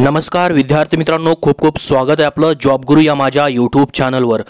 नमस्कार विद्यार्थी मित्रांनो खूप खूप स्वागत आहे आपलं जॉब गुरु या माझ्या यूट्यूब चॅनलवर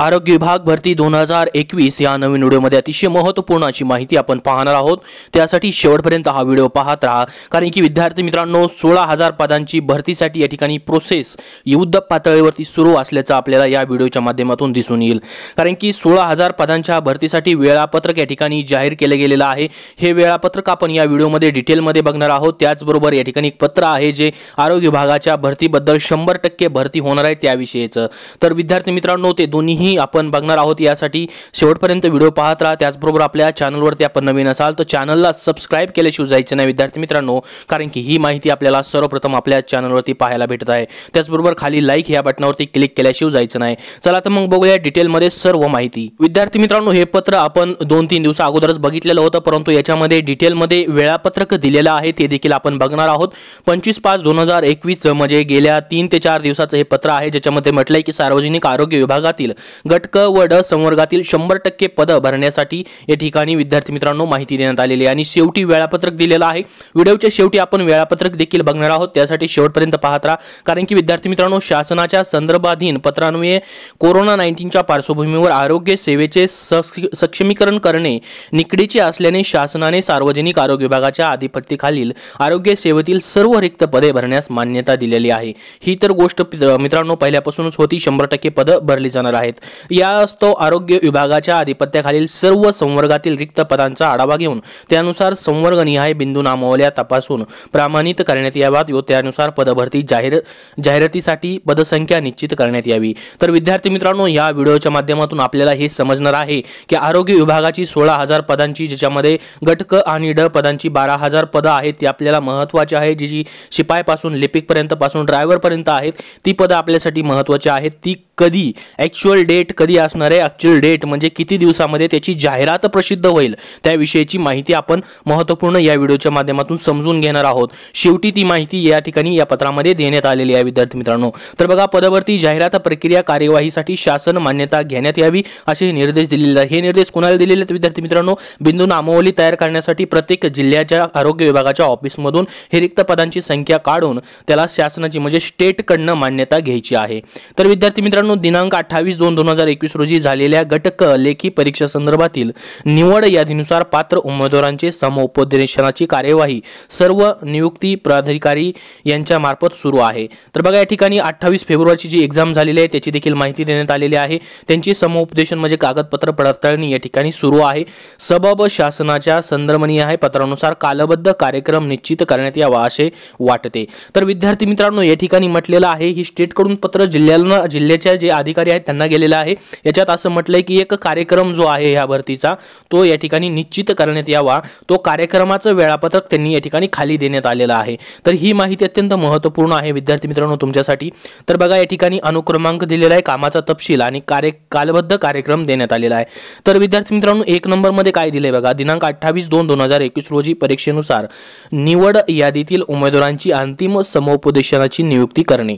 आरोग्य विभाग भरती दोन हजार एकवीस या नवीन व्हिडिओमध्ये अतिशय महत्त्वपूर्ण अशी माहिती आपण पाहणार आहोत त्यासाठी शेवटपर्यंत हा व्हिडिओ पाहत राहा कारण की विद्यार्थी मित्रांनो सोळा हजार पदांची भरतीसाठी या ठिकाणी प्रोसेस युद्ध पातळीवरती सुरू असल्याचं आपल्याला या व्हिडिओच्या माध्यमातून दिसून येईल कारण की सोळा हजार पदांच्या भरतीसाठी वेळापत्रक या ठिकाणी जाहीर केलं गेलेलं आहे हे वेळापत्रक आपण या व्हिडिओमध्ये डिटेलमध्ये बघणार आहोत त्याचबरोबर या ठिकाणी एक पत्र आहे जे आरोग्य विभागाच्या भरतीबद्दल शंभर टक्के भरती होणार आहे त्याविषयीचं तर विद्यार्थी मित्रांनो ते दोन्ही ही आपण बघणार आहोत यासाठी शेवटपर्यंत व्हिडिओ पाहत राहा त्याचबरोबर आपल्या चॅनलवरती आपण नवीन असाल तर चॅनलला सबस्क्राईब केल्याशिवाय जायचं नाही विद्यार्थी मित्रांनो कारण की ही माहिती आपल्याला सर्वप्रथम आपल्या चॅनलवरती पाहायला भेटत आहे त्याचबरोबर खाली लाईक या बटनावरती क्लिक केल्याशिवाय जायचं नाही चला तर मग बघूया डिटेलमध्ये सर्व माहिती विद्यार्थी मित्रांनो हे पत्र आपण दोन तीन दिवसा अगोदरच बघितलेलं होतं परंतु याच्यामध्ये डिटेलमध्ये वेळापत्रक दिलेलं आहे ते देखील आपण बघणार आहोत पंचवीस पाच दोन हजार एकवीस म्हणजे गेल्या तीन ते चार दिवसाचं हे पत्र आहे ज्याच्यामध्ये म्हटलंय की सार्वजनिक आरोग्य विभागातील गटक व ड संवर्गातील शंभर टक्के पदं भरण्यासाठी या ठिकाणी विद्यार्थी मित्रांनो माहिती देण्यात आलेली आणि शेवटी वेळापत्रक दिलेलं आहे व्हिडिओच्या शेवटी आपण वेळापत्रक देखील बघणार आहोत त्यासाठी शेवटपर्यंत पाहत राहा कारण की विद्यार्थी मित्रांनो शासनाच्या संदर्भाधीन पत्रान्वये कोरोना नाईन्टीनच्या पार्श्वभूमीवर आरोग्य सेवेचे सक्षमीकरण करणे निकडीचे असल्याने शासनाने सार्वजनिक आरोग्य विभागाच्या आधिपत्तीखालील आरोग्य सेवेतील सर्व रिक्त पदे भरण्यास मान्यता दिलेली आहे ही तर गोष्ट मित्रांनो पहिल्यापासूनच होती शंभर टक्के पदं भरली जाणार आहेत या असतो आरोग्य विभागाच्या आधिपत्याखालील सर्व संवर्गातील रिक्त पदांचा आढावा घेऊन त्यानुसार संवर्गनिहाय बिंदू नामावल्या तपासून प्रमाणित करण्यात याव्यात व त्यानुसार पदभरती जाहीर जाहिरातीसाठी पदसंख्या निश्चित करण्यात यावी तर विद्यार्थी मित्रांनो या व्हिडिओच्या माध्यमातून आपल्याला हे समजणार आहे की आरोग्य विभागाची सोळा हजार पदांची ज्याच्यामध्ये गटक आणि ड पदांची बारा हजार पदं आहेत ती आपल्याला महत्वाची आहे जी जी शिपायपासून लिपिकपर्यंत पासून ड्रायव्हरपर्यंत आहेत ती पदं आपल्यासाठी महत्वाची आहेत ती कधी ॲक्च्युअल डेट कधी असणार आहे ॲक्च्युअल डेट म्हणजे किती दिवसामध्ये त्याची जाहिरात प्रसिद्ध होईल त्याविषयीची माहिती आपण महत्त्वपूर्ण या व्हिडिओच्या माध्यमातून समजून घेणार आहोत शेवटी ती माहिती या ठिकाणी या पत्रामध्ये देण्यात आलेली आहे विद्यार्थी मित्रांनो तर बघा पदवर्ती जाहिरात प्रक्रिया कार्यवाहीसाठी शासन मान्यता घेण्यात यावी असे निर्देश दिलेले आहेत हे निर्देश कोणाला दिलेले आहेत विद्यार्थी मित्रांनो बिंदू नामावली तयार करण्यासाठी प्रत्येक जिल्ह्याच्या आरोग्य विभागाच्या ऑफिसमधून हे रिक्त पदांची संख्या काढून त्याला शासनाची म्हणजे स्टेटकडनं मान्यता घ्यायची आहे तर विद्यार्थी मित्रांनो दिनांक अठ्ठावीस दोन दोन हजार एकवीस रोजी झालेल्या घटक लेखी परीक्षा संदर्भातील निवड यादीनुसार पात्र उमेदवारांचे समोपदेशनाची कार्यवाही सर्व नियुक्ती प्राधिकारी यांच्या मार्फत सुरू आहे तर बघा या ठिकाणी अठ्ठावीस फेब्रुवारीची जी एक्झाम झालेली आहे त्याची देखील माहिती देण्यात आलेली आहे त्यांची समोपदेशन म्हणजे कागदपत्र पडताळणी या ठिकाणी सुरू आहे सबब शासनाच्या संदर्भनीय आहे पत्रानुसार कालबद्ध कार्यक्रम निश्चित करण्यात यावा असे वाटते तर विद्यार्थी मित्रांनो या ठिकाणी म्हटलेलं आहे ही स्टेटकडून पत्र जिल्ह्याला जिल्ह्याच्या जे अधिकारी आहेत त्यांना गेलेले आहे याच्यात असं म्हटलंय की एक कार्यक्रम जो आहे ह्या भरतीचा तो या ठिकाणी निश्चित करण्यात यावा तो कार्यक्रमाचं वेळापत्रक त्यांनी या ठिकाणी खाली देण्यात आलेलं आहे तर ही माहिती अत्यंत महत्त्वपूर्ण आहे विद्यार्थी मित्रांनो तुमच्यासाठी तर बघा या ठिकाणी अनुक्रमांक दिलेला आहे कामाचा तपशील आणि कार्य कालबद्ध कार्यक्रम देण्यात आलेला आहे तर विद्यार्थी मित्रांनो एक नंबरमध्ये काय दिले बघा दिनांक अठ्ठावीस दोन दोन हजार एकवीस रोजी परीक्षेनुसार निवड यादीतील उमेदवारांची अंतिम समोपदेशनाची नियुक्ती करणे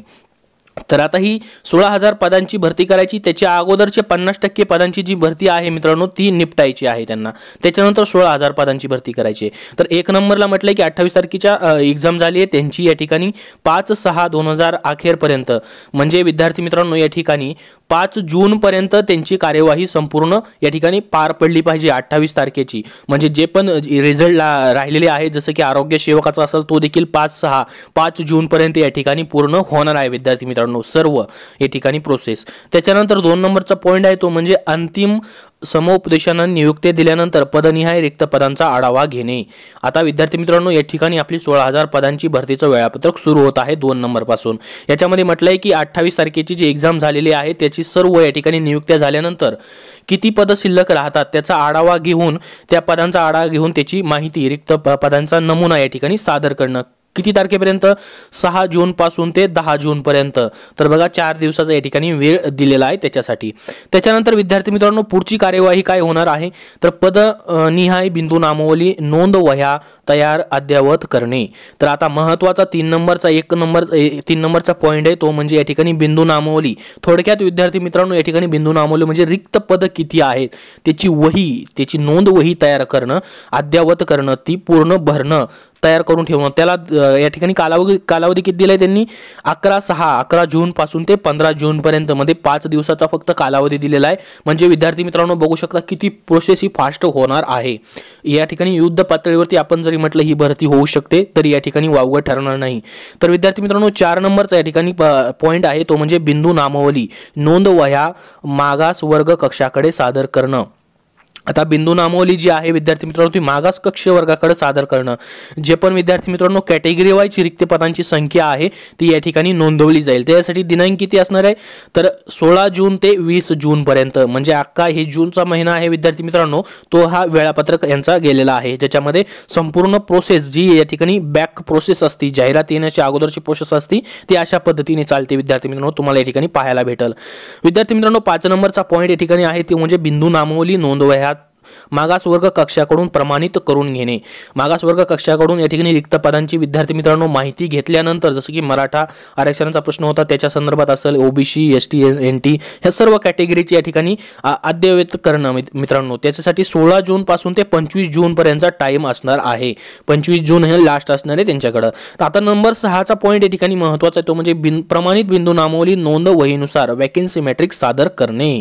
तर आता ही सोळा हजार पदांची भरती करायची त्याच्या अगोदरचे पन्नास टक्के पदांची जी भरती आहे मित्रांनो ती निपटायची आहे त्यांना त्याच्यानंतर सोळा हजार पदांची भरती करायची तर एक नंबरला म्हटलं की अठ्ठावीस तारखेच्या एक्झाम झाली आहे त्यांची या ठिकाणी पाच सहा दोन हजार अखेरपर्यंत म्हणजे विद्यार्थी मित्रांनो या ठिकाणी पाच जूनपर्यंत त्यांची कार्यवाही संपूर्ण या ठिकाणी पार पडली पाहिजे अठ्ठावीस तारखेची म्हणजे जे पण रिझल्ट राहिलेले आहेत जसं की आरोग्य सेवकाचा असेल तो देखील पाच सहा पाच जूनपर्यंत या ठिकाणी पूर्ण होणार आहे विद्यार्थी मित्रांनो मित्रांनो सर्व या ठिकाणी प्रोसेस त्याच्यानंतर दोन नंबरचा पॉईंट आहे तो म्हणजे अंतिम समोपदेशांना नियुक्ती दिल्यानंतर पदनिहाय रिक्त पदांचा आढावा घेणे आता विद्यार्थी मित्रांनो या ठिकाणी आपली सोळा हजार पदांची भरतीचं वेळापत्रक सुरू होत आहे दोन नंबर पासून याच्यामध्ये म्हटलंय की अठ्ठावीस तारखेची जी एक्झाम झालेली आहे त्याची सर्व या ठिकाणी नियुक्त्या झाल्यानंतर किती पदं शिल्लक राहतात त्याचा आढावा घेऊन त्या पदांचा आढावा घेऊन त्याची माहिती रिक्त पदांचा नमुना या ठिकाणी सादर करणं किती तारखेपर्यंत सहा जून पासून ते दहा जून पर्यंत तर बघा चार दिवसाचा या ठिकाणी वेळ दिलेला आहे त्याच्यासाठी त्याच्यानंतर विद्यार्थी मित्रांनो पुढची कार्यवाही काय होणार आहे तर पद निहाय बिंदू नामवली नोंद वह्या तयार अद्यावत करणे तर आता महत्वाचा तीन नंबरचा एक नंबर तीन नंबरचा पॉईंट आहे तो म्हणजे या ठिकाणी बिंदू नामवली थोडक्यात विद्यार्थी मित्रांनो या ठिकाणी बिंदू नामवली म्हणजे रिक्त पद किती आहेत त्याची वही त्याची नोंद वही तयार करणं अद्ययावत करणं ती पूर्ण भरणं तयार करून ठेवणं त्याला या ठिकाणी कालावधी कालावधी किती दिला आहे त्यांनी अकरा सहा अकरा जूनपासून ते पंधरा पर्यंत मध्ये पाच दिवसाचा फक्त कालावधी दिलेला आहे म्हणजे विद्यार्थी मित्रांनो बघू शकता किती प्रोसेस ही फास्ट होणार आहे या ठिकाणी युद्ध पातळीवरती आपण जरी म्हटलं ही भरती होऊ शकते तरी या ठिकाणी वावगं ठरणार नाही तर विद्यार्थी मित्रांनो चार नंबरचा या ठिकाणी पॉईंट आहे तो म्हणजे बिंदू नामवली नोंद वह्या मागास वर्ग कक्षाकडे सादर करणं आता बिंदू नामवली जी आहे विद्यार्थी मित्रांनो ती मागास कक्ष वर्गाकडे सादर करणं जे पण विद्यार्थी मित्रांनो कॅटेगरी वाईज रिक्त पदांची संख्या आहे ती या ठिकाणी नोंदवली जाईल त्यासाठी दिनांक किती असणार आहे तर सोळा जून ते वीस जूनपर्यंत म्हणजे अख्खा हे जूनचा महिना आहे विद्यार्थी मित्रांनो तो हा वेळापत्रक यांचा गेलेला आहे ज्याच्यामध्ये संपूर्ण प्रोसेस जी या ठिकाणी बॅक प्रोसेस असती जाहिरात येण्याची अगोदरची प्रोसेस असती ती अशा पद्धतीने चालते विद्यार्थी मित्रांनो तुम्हाला या ठिकाणी पाहायला भेटल विद्यार्थी मित्रांनो पाच नंबरचा पॉईंट या ठिकाणी आहे ती म्हणजे बिंदू नामवली नोंदवह्यात मागासवर्ग कक्षाकडून प्रमाणित करून घेणे मागास वर्ग कक्षाकडून या ठिकाणी रिक्त पदांची विद्यार्थी मित्रांनो माहिती घेतल्यानंतर जसं की मराठा आरक्षणाचा प्रश्न होता त्याच्या संदर्भात असेल OBC S T N T ह्या सर्व कॅटेगरीची या ठिकाणी अद्यवत करणं मित्रांनो त्याच्यासाठी सोळा पासून ते पंचवीस पर्यंतचा टाईम असणार आहे पंचवीस जून हे लास्ट असणार आहे त्यांच्याकडं तर आता नंबर सहाचा पॉईंट या ठिकाणी महत्त्वाचा आहे तो म्हणजे बिन प्रमाणित बिंदू नामवली नोंद वहीनुसार वॅकेन्सी मॅट्रिक सादर करणे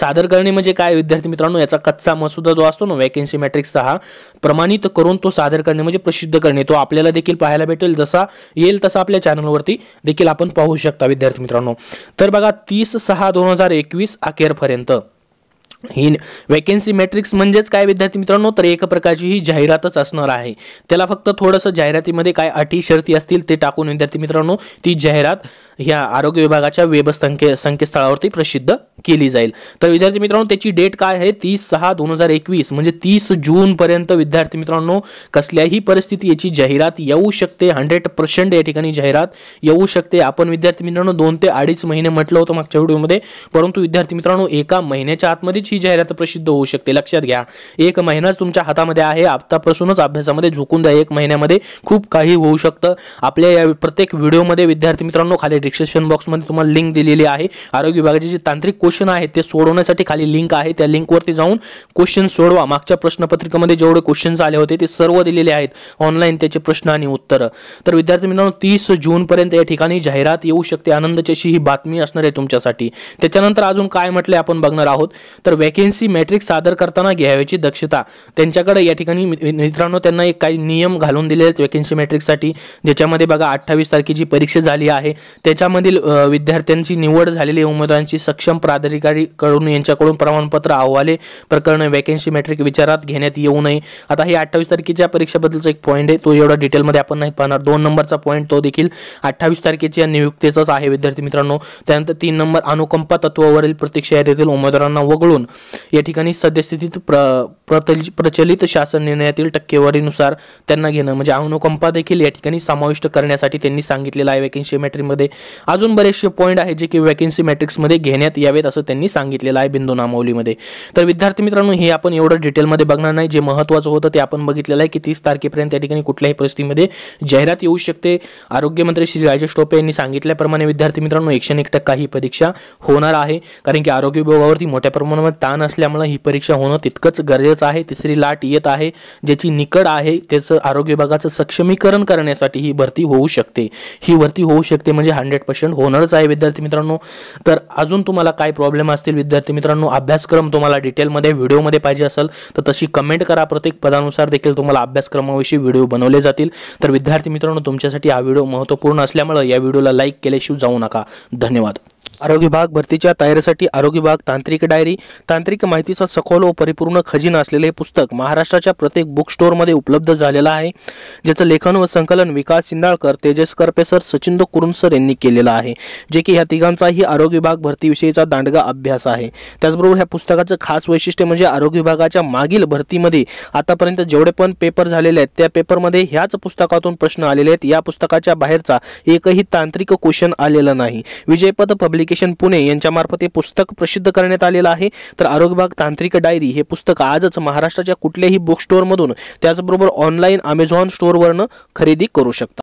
सादर करणे म्हणजे काय विद्यार्थी मित्रांनो याचा कच्चा महसूल सुद्धा जो असतो ना वॅकन्सी मॅट्रिक्सचा हा प्रमाणित करून तो सादर करणे म्हणजे प्रसिद्ध करणे तो आपल्याला देखील पाहायला भेटेल जसा येईल तसा आपल्या चॅनलवरती देखील आपण पाहू शकता विद्यार्थी मित्रांनो तर बघा तीस सहा दोन हजार एकवीस अखेरपर्यंत ही वॅकेन्सी मॅट्रिक्स म्हणजेच काय विद्यार्थी मित्रांनो तर एक प्रकारची ही जाहिरातच असणार आहे त्याला फक्त थोडंसं जाहिरातीमध्ये काय अटी शर्ती असतील ते टाकून विद्यार्थी मित्रांनो ती जाहिरात ह्या आरोग्य विभागाच्या संके संकेतस्थळावरती प्रसिद्ध केली जाईल तर विद्यार्थी मित्रांनो त्याची डेट काय आहे तीस सहा दोन हजार एकवीस म्हणजे तीस जूनपर्यंत विद्यार्थी मित्रांनो कसल्याही परिस्थिती याची जाहिरात येऊ शकते हंड्रेड पर्सेंट या ठिकाणी जाहिरात येऊ शकते आपण विद्यार्थी मित्रांनो दोन ते अडीच महिने म्हटलं होतं मागच्या व्हिडिओमध्ये परंतु विद्यार्थी मित्रांनो एका महिन्याच्या आतमध्येच ही जाहिरात प्रसिद्ध होऊ शकते लक्षात घ्या एक महिनाच तुमच्या हातामध्ये आहे आतापासूनच अभ्यासामध्ये झोकून द्या एक महिन्यामध्ये खूप काही होऊ शकतं आपल्या या प्रत्येक व्हिडिओमध्ये विद्यार्थी मित्रांनो खाली डिस्क्रिप्शन बॉक्समध्ये तुम्हाला लिंक दिलेली आहे आरोग्य विभागाचे जे तांत्रिक क्वेश्चन आहेत ते सोडवण्यासाठी खाली लिंक आहे त्या लिंकवरती जाऊन क्वेश्चन सोडवा मागच्या प्रश्नपत्रिकेमध्ये जेवढे क्वेश्चन्स आले होते ते सर्व दिलेले आहेत ऑनलाईन त्याचे प्रश्न आणि उत्तरं तर विद्यार्थी मित्रांनो तीस जूनपर्यंत या ठिकाणी जाहिरात येऊ शकते आनंदाची अशी ही बातमी असणार आहे तुमच्यासाठी त्याच्यानंतर अजून काय म्हटले आपण बघणार आहोत तर वॅकेन्सी मॅट्रिक सादर करताना घ्यावयाची दक्षता त्यांच्याकडे या ठिकाणी मित्रांनो त्यांना एक काही नियम घालून दिले आहेत व्हॅकेन्सी मॅट्रिकसाठी ज्याच्यामध्ये बघा अठ्ठावीस तारखेची परीक्षा झाली आहे त्याच्यामधील विद्यार्थ्यांची निवड झालेली उमेदवारांची सक्षम प्राधिकारी कडून यांच्याकडून प्रमाणपत्र अहवाले प्रकरण वॅकेन्सी मॅट्रिक विचारात घेण्यात येऊ नये आता हे अठ्ठावीस तारखेच्या परीक्षेबद्दलचा एक पॉईंट आहे तो एवढा डिटेलमध्ये आपण नाही पाहणार दोन नंबरचा पॉईंट तो देखील अठ्ठावीस तारखेच्या नियुक्तीचाच आहे विद्यार्थी मित्रांनो त्यानंतर तीन नंबर अनुकंपा तत्वावरील प्रतीक्षा यादीतील उमेदवारांना वगळून या ठिकाणी सद्यस्थितीत प्र प्रतल प्रचलित शासन निर्णयातील टक्केवारीनुसार त्यांना घेणं म्हणजे अनुकंपा देखील या ठिकाणी समाविष्ट करण्यासाठी त्यांनी सांगितलेलं आहे वॅकेन्सी मॅट्रिकमध्ये अजून बरेचसे पॉईंट आहे जे की वॅकेन्सी मॅट्रिक्समध्ये घेण्यात यावेत असं त्यांनी सांगितलेलं आहे बिंदू नामावलीमध्ये तर विद्यार्थी मित्रांनो हे आपण एवढं डिटेलमध्ये बघणार नाही जे महत्त्वाचं होतं ते आपण बघितलेलं आहे की तीस तारखेपर्यंत या ठिकाणी कुठल्याही परिस्थितीमध्ये जाहिरात येऊ शकते आरोग्यमंत्री श्री राजेश टोपे यांनी सांगितल्याप्रमाणे विद्यार्थी मित्रांनो एकशे एक टक्का ही परीक्षा होणार आहे कारण की आरोग्य विभागावरती मोठ्या प्रमाणात ताण असल्यामुळे ही परीक्षा होणं तितकंच गरजेचं आहे तिसरी लाट येत आहे ज्याची निकड आहे त्याचं आरोग्य विभागाचं सक्षमीकरण करण्यासाठी ही भरती होऊ शकते ही भरती होऊ शकते म्हणजे हंड्रेड पर्सेंट होणारच आहे विद्यार्थी मित्रांनो तर अजून तुम्हाला काय प्रॉब्लेम असतील विद्यार्थी मित्रांनो अभ्यासक्रम तुम्हाला डिटेलमध्ये व्हिडिओमध्ये पाहिजे असेल तर तशी कमेंट करा प्रत्येक पदानुसार देखील तुम्हाला अभ्यासक्रमाविषयी व्हिडिओ बनवले जातील तर विद्यार्थी मित्रांनो तुमच्यासाठी हा व्हिडिओ महत्त्वपूर्ण असल्यामुळे या व्हिडिओला लाईक केल्याशिवाय जाऊ नका धन्यवाद आरोग्य विभाग भरतीच्या तयारीसाठी आरोग्य विभाग तांत्रिक डायरी तांत्रिक माहितीचा सखोल व परिपूर्ण खजिना असलेले हे पुस्तक महाराष्ट्राच्या प्रत्येक बुक स्टोअरमध्ये उपलब्ध झालेला आहे ज्याचं लेखन व संकलन विकास सिंदाळकर तेजस पेसर सचिंद कुरुंसर यांनी केलेलं आहे जे की ह्या तिघांचाही आरोग्य विभाग भरतीविषयीचा दांडगा अभ्यास आहे त्याचबरोबर ह्या पुस्तकाचं खास वैशिष्ट्य म्हणजे आरोग्य विभागाच्या मागील भरतीमध्ये आतापर्यंत जेवढे पण पेपर झालेले आहेत त्या पेपरमध्ये ह्याच पुस्तकातून प्रश्न आलेले आहेत या पुस्तकाच्या बाहेरचा एकही तांत्रिक क्वेश्चन आलेला नाही विजयपद पब्लिक पब्लिकेशन पुणे यांच्यामार्फत हे पुस्तक प्रसिद्ध करण्यात आलेलं आहे तर आरोग्य भाग तांत्रिक डायरी हे पुस्तक आजच महाराष्ट्राच्या कुठल्याही बुक स्टोअरमधून त्याचबरोबर ऑनलाईन अमेझॉन वरन खरेदी करू शकता